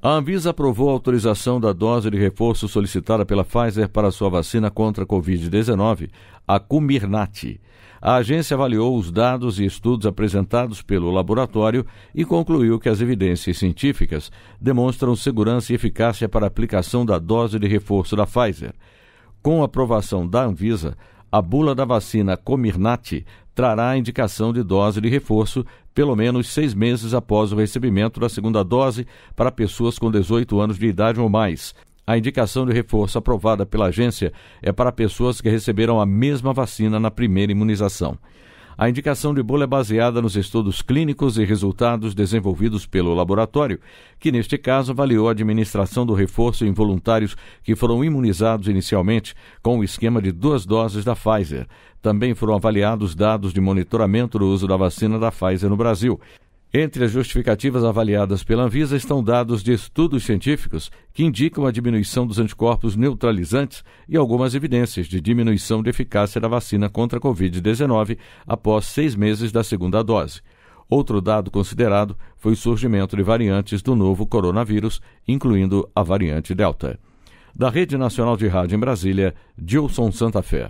A Anvisa aprovou a autorização da dose de reforço solicitada pela Pfizer para sua vacina contra a Covid-19, a Comirnaty. A agência avaliou os dados e estudos apresentados pelo laboratório e concluiu que as evidências científicas demonstram segurança e eficácia para a aplicação da dose de reforço da Pfizer. Com a aprovação da Anvisa, a bula da vacina Comirnaty trará a indicação de dose de reforço pelo menos seis meses após o recebimento da segunda dose para pessoas com 18 anos de idade ou mais. A indicação de reforço aprovada pela agência é para pessoas que receberam a mesma vacina na primeira imunização. A indicação de bula é baseada nos estudos clínicos e resultados desenvolvidos pelo laboratório, que neste caso avaliou a administração do reforço em voluntários que foram imunizados inicialmente com o esquema de duas doses da Pfizer. Também foram avaliados dados de monitoramento do uso da vacina da Pfizer no Brasil. Entre as justificativas avaliadas pela Anvisa estão dados de estudos científicos que indicam a diminuição dos anticorpos neutralizantes e algumas evidências de diminuição de eficácia da vacina contra a Covid-19 após seis meses da segunda dose. Outro dado considerado foi o surgimento de variantes do novo coronavírus, incluindo a variante Delta. Da Rede Nacional de Rádio em Brasília, Dilson Santa Fé.